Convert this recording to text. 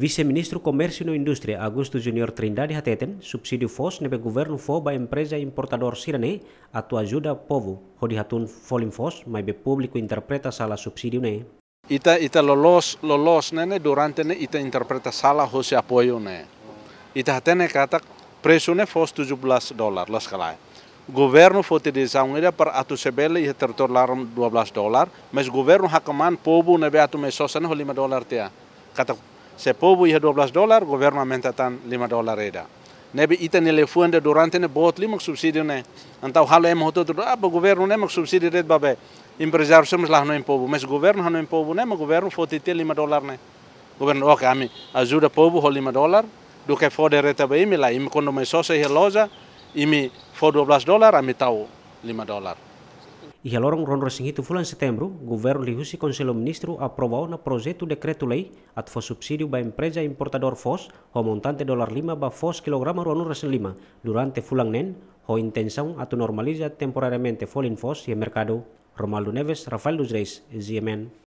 Vice-ministro Comércio e Indústria Augusto Júnior Trindade Hateten, subsídio FOS nebe governo FO ba empresa importador Sirane, atu ajuda povo, hodi hatun folim FOS, be público interpreta sala subsídio ne. Ita ita lolos lolos nene durante ne ita interpreta sala hosi apoio ne. Ita hatene katak preso ne FOS 17 dolar las kalai. Governo te de zaungira par atu sebele ia laram 12 dolar, mas governo hakaman povo nebe atu mesosane 5 dolar tia. Katak se pobu ihe 12 dollar governo aumenta tan 5 dollar eda nebe ita nele fuende durante ne bot limak subsidio ne antau halo em hoto do aba governo ne mak subsidio red babe empresário somos lá no empovo mas governo no empovo ne mas governo fote ter 5 dollar ne governo ok ami ajuda povo ho 5 dollar do que for de reta bem lá imi quando me sócio e loja e me for 12 dollar ami tau 5 dollar E alora, rondro seguinte, fulan setembro, o governo Lihusi Conselho Ministro aprovou na projeto decreto-lei at for subsídio ba empresa importador FOS o montante dólar lima ba FOS quilograma rondro lima durante fulan nen o intenção ato normaliza temporariamente folin FOS e mercado. Romaldo Neves, Rafael dos Reis, ZMN.